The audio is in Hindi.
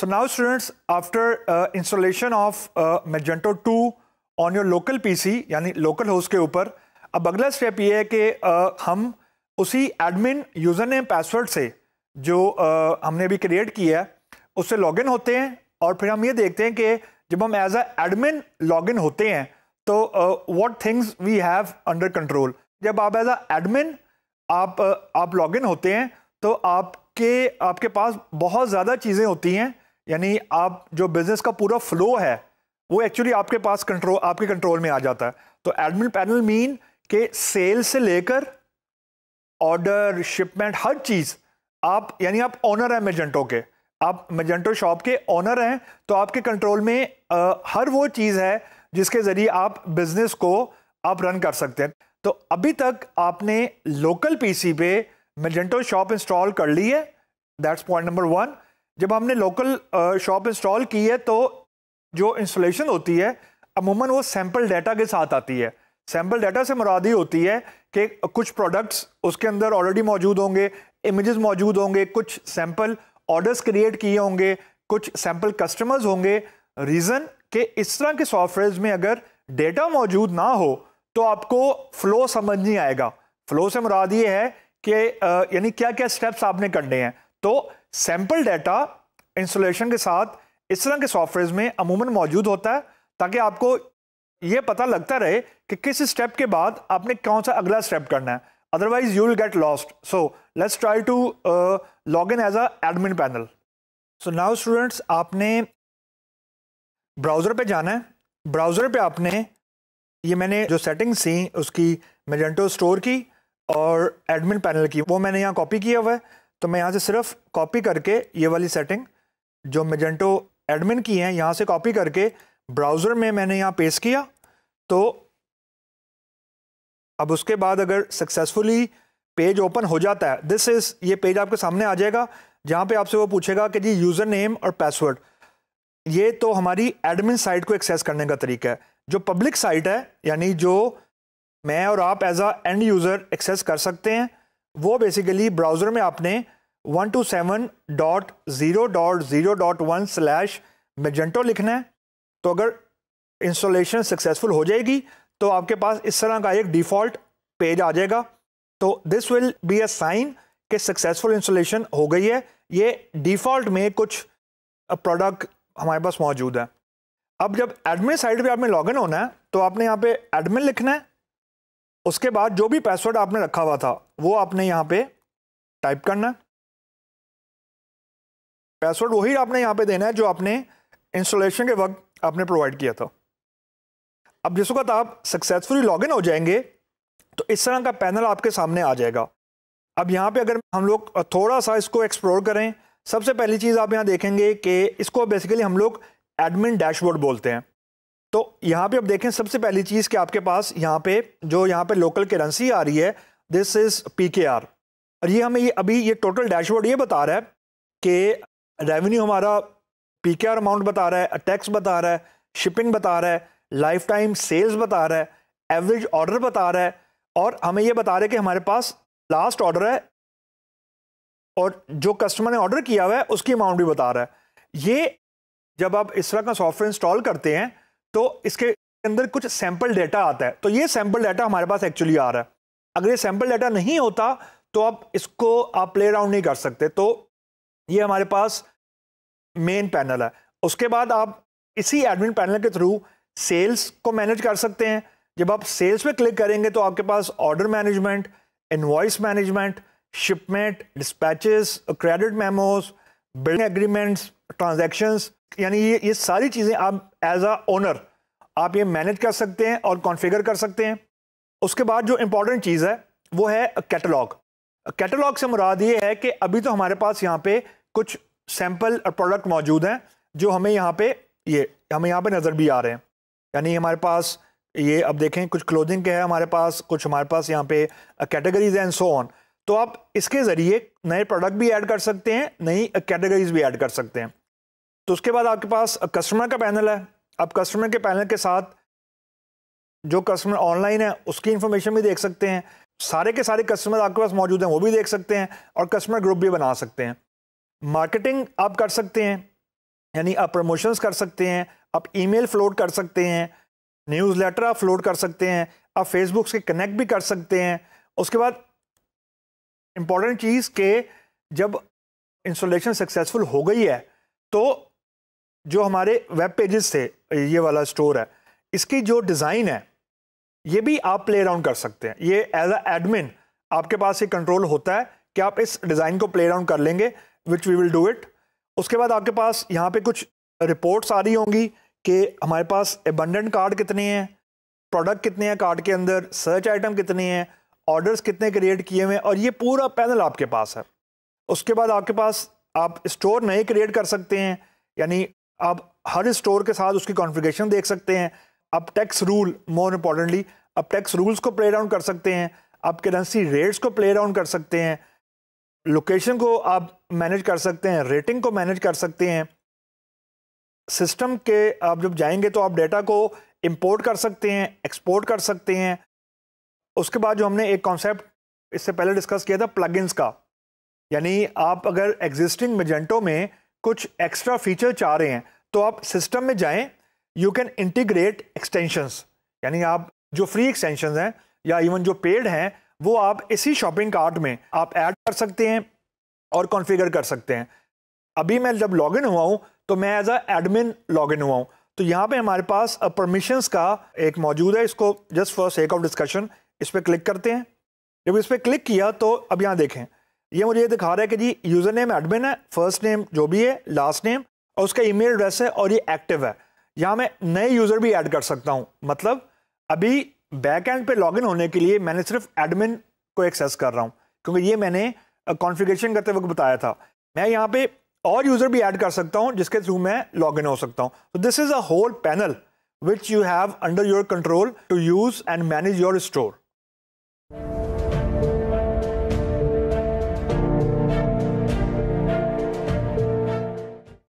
So now students, after uh, installation of uh, Magento 2 on your local PC, यानी local host के ऊपर अब अगला स्टेप ये है कि uh, हम उसी एडमिन यूज़र नेम पासवर्ड से जो uh, हमने भी क्रिएट किया है उससे लॉगिन होते हैं और फिर हम ये देखते हैं कि जब हम एज अ एडमिन लॉगिन होते हैं तो what things we have under control जब आप एज अ एडमिन आप uh, आप लॉगिन होते हैं तो आपके आपके पास बहुत ज़्यादा चीज़ें होती हैं यानी आप जो बिजनेस का पूरा फ्लो है वो एक्चुअली आपके पास कंट्रोल आपके कंट्रोल में आ जाता है तो एडमिन पैनल मीन के सेल से लेकर ऑर्डर शिपमेंट हर चीज़ आप यानी आप ऑनर हैं मेजेंटो के आप मेजेंटो शॉप के ऑनर हैं तो आपके कंट्रोल में आ, हर वो चीज़ है जिसके ज़रिए आप बिज़नेस को आप रन कर सकते हैं तो अभी तक आपने लोकल पीसी पे मेजेंटो शॉप इंस्टॉल कर ली है दैट्स पॉइंट नंबर वन जब हमने लोकल शॉप इंस्टॉल की है तो जो इंस्टॉलेशन होती है अमूमन वो सैंपल डाटा के साथ आती है सैम्पल डाटा से मुरादी होती है कि कुछ प्रोडक्ट्स उसके अंदर ऑलरेडी मौजूद होंगे इमेजेस मौजूद होंगे कुछ सैम्पल ऑर्डर्स क्रिएट किए होंगे कुछ सैंपल कस्टमर्स होंगे रीज़न कि इस तरह के सॉफ्टवेयर में अगर डेटा मौजूद ना हो तो आपको फ्लो समझ नहीं आएगा फ्लो से मुराद ये है कि यानी क्या क्या स्टेप्स आपने करने हैं तो सैम्पल डाटा इंस्टॉलेशन के साथ इस तरह के सॉफ्टवेयर में अमूमन मौजूद होता है ताकि आपको ये पता लगता रहे कि किस स्टेप के बाद आपने कौन सा अगला स्टेप करना है otherwise you will get lost so let's try to log in as a admin panel so now students आपने ब्राउज़र पे जाना है ब्राउज़र पे आपने ये मैंने जो सेटिंग्स थी उसकी मेजेंटो स्टोर की और एडमिन पैनल की वो मैंने यहाँ कॉपी किया हुआ है तो मैं यहाँ से सिर्फ कॉपी करके ये वाली सेटिंग जो मेजेंटो एडमिन की है यहाँ से कॉपी करके ब्राउज़र में मैंने यहाँ पेस्ट किया तो अब उसके बाद अगर सक्सेसफुली पेज ओपन हो जाता है दिस इज़ ये पेज आपके सामने आ जाएगा जहाँ पे आपसे वो पूछेगा कि जी यूज़र नेम और पासवर्ड ये तो हमारी एडमिन साइट को एक्सेस करने का तरीका है जो पब्लिक साइट है यानी जो मैं और आप as a end user access कर सकते हैं वो बेसिकली ब्राउज़र में आपने one two seven dot zero dot zero dot one slash magento लिखना है तो अगर इंस्टॉलेशन सक्सेसफुल हो जाएगी तो आपके पास इस तरह का एक डिफ़ॉल्ट पेज आ जाएगा तो this will be a sign कि सक्सेसफुल इंस्टॉलेशन हो गई है ये डिफ़ॉल्ट में कुछ प्रोडक्ट हमारे पास मौजूद है अब जब एडमिन साइड पे आपने लॉगिन होना है तो आपने यहाँ पे एडमिन लिखना है उसके बाद जो भी पासवर्ड आपने रखा हुआ था वो आपने यहाँ पे टाइप करना है पासवर्ड वही आपने यहाँ पे देना है जो आपने इंस्टॉलेशन के वक्त आपने प्रोवाइड किया था अब जिस वक्त आप सक्सेसफुली लॉगिन हो जाएंगे तो इस तरह का पैनल आपके सामने आ जाएगा अब यहाँ पे अगर हम लोग थोड़ा सा इसको एक्सप्लोर करें सबसे पहली चीज़ आप यहाँ देखेंगे कि इसको बेसिकली हम लोग एडमिन डैशबोर्ड बोलते हैं तो यहाँ पे अब देखें सबसे पहली चीज़ कि आपके पास यहाँ पे जो यहाँ पे लोकल करेंसी आ रही है this is P K R और ये हमें ये अभी ये टोटल डैशबोर्ड ये बता रहा है कि रेवेन्यू हमारा पी के आर अमाउंट बता रहा है टैक्स बता रहा है शिपिंग बता रहा है लाइफ टाइम सेल्स बता रहा है एवरेज ऑर्डर बता रहा है और हमें ये बता रहा है कि हमारे पास लास्ट ऑर्डर है और जो कस्टमर ने ऑर्डर किया हुआ है उसकी अमाउंट भी बता रहा है ये जब आप इस तरह का सॉफ्टवेयर इंस्टॉल करते हैं तो इसके अंदर कुछ सैंपल डेटा आता है तो ये सैंपल डाटा हमारे पास एक्चुअली आ रहा है अगर ये सैंपल डाटा नहीं होता तो आप इसको आप प्ले राउंड नहीं कर सकते तो ये हमारे पास मेन पैनल है उसके बाद आप इसी एडमिन पैनल के थ्रू सेल्स को मैनेज कर सकते हैं जब आप सेल्स पे क्लिक करेंगे तो आपके पास order management invoice management shipment dispatches credit memos billing agreements transactions यानी ये ये सारी चीज़ें आप एज आ ओनर आप ये मैनेज कर सकते हैं और कॉन्फ़िगर कर सकते हैं उसके बाद जो इम्पॉर्टेंट चीज़ है वो है कैटलॉग कैटलॉग से मुराद ये है कि अभी तो हमारे पास यहाँ पे कुछ सैम्पल और प्रोडक्ट मौजूद हैं जो हमें यहाँ पे ये हमें यहाँ पे नज़र भी आ रहे हैं यानी हमारे पास ये अब देखें कुछ क्लोथिंग के हैं हमारे पास कुछ हमारे पास यहाँ पे कैटेगरीज एंड सो ऑन तो आप इसके ज़रिए नए प्रोडक्ट भी ऐड कर सकते हैं नई कैटेगरीज भी ऐड कर सकते हैं तो उसके बाद आपके पास कस्टमर का पैनल है आप कस्टमर के पैनल के साथ जो कस्टमर ऑनलाइन है उसकी इन्फॉर्मेशन भी देख सकते हैं सारे के सारे कस्टमर आपके पास मौजूद हैं वो भी देख सकते हैं और कस्टमर ग्रुप भी बना सकते हैं मार्केटिंग आप कर सकते हैं यानी आप प्रमोशंस कर सकते हैं आप ईमेल फ्लोट कर सकते हैं न्यूज़ लेटर आप फ्लोट कर सकते हैं आप फेसबुक से कनेक्ट भी कर सकते हैं उसके बाद इम्पॉर्टेंट चीज़ के जब इंस्टॉलेशन सक्सेसफुल हो गई है तो जो हमारे वेब पेजेस थे ये वाला स्टोर है इसकी जो डिज़ाइन है ये भी आप प्ले अराउंड कर सकते हैं ये एज अ एडमिन आपके पास ये कंट्रोल होता है कि आप इस डिज़ाइन को प्ले अराउंड कर लेंगे which we will do it उसके बाद आपके पास यहाँ पे कुछ रिपोर्ट्स आ रही होंगी कि हमारे पास एबंडेंट कार्ड कितने हैं प्रोडक्ट कितने हैं कार्ड के अंदर सर्च आइटम कितने हैं ऑर्डर्स कितने क्रिएट किए हुए हैं और ये पूरा पैनल आपके पास है उसके बाद आपके पास आप स्टोर नए क्रिएट कर सकते हैं यानी आप हर स्टोर के साथ उसकी कॉन्फ़िगरेशन देख सकते हैं आप टैक्स रूल मोर इम्पॉर्टेंटली आप टैक्स रूल्स को प्ले डाउन कर सकते हैं आप करेंसी रेट्स को प्ले डाउन कर सकते हैं लोकेशन को आप मैनेज कर सकते हैं रेटिंग को मैनेज कर सकते हैं सिस्टम के आप जब जाएंगे तो आप डेटा को इंपोर्ट कर सकते हैं एक्सपोर्ट कर सकते हैं उसके बाद जो हमने एक कॉन्सेप्ट इससे पहले डिस्कस किया था प्लगइन्स का यानी आप अगर एग्जिस्टिंग मेजेंटो में कुछ एक्स्ट्रा फीचर चाह रहे हैं तो आप सिस्टम में जाएं यू कैन इंटीग्रेट एक्सटेंशंस यानी आप जो फ्री एक्सटेंशंस हैं या इवन जो पेड हैं वो आप इसी शॉपिंग कार्ट में आप ऐड कर सकते हैं और कॉन्फ़िगर कर सकते हैं अभी मैं जब लॉगिन हुआ हूँ तो मैं एज अ एडमिन लॉगिन हुआ हूँ तो यहाँ पे हमारे पास परमिशंस का एक मौजूद है इसको just for sake of discussion इस पर क्लिक करते हैं जब इस पर क्लिक किया तो अब यहाँ देखें ये मुझे ये दिखा रहा है कि जी यूज़र नेम एडमिन है फर्स्ट नेम जो भी है लास्ट नेम और उसका ईमेल एड्रेस है और ये एक्टिव है यहाँ मैं नए यूज़र भी ऐड कर सकता हूँ मतलब अभी बैक एंड पे लॉगिन होने के लिए मैंने सिर्फ एडमिन को एक्सेस कर रहा हूँ क्योंकि ये मैंने कॉन्फ़िगरेशन करते वक्त बताया था मैं यहाँ पे और यूज़र भी ऐड कर सकता हूँ जिसके थ्रू मैं लॉगिन हो सकता हूँ तो this is a whole panel which you have under your control to use and manage your store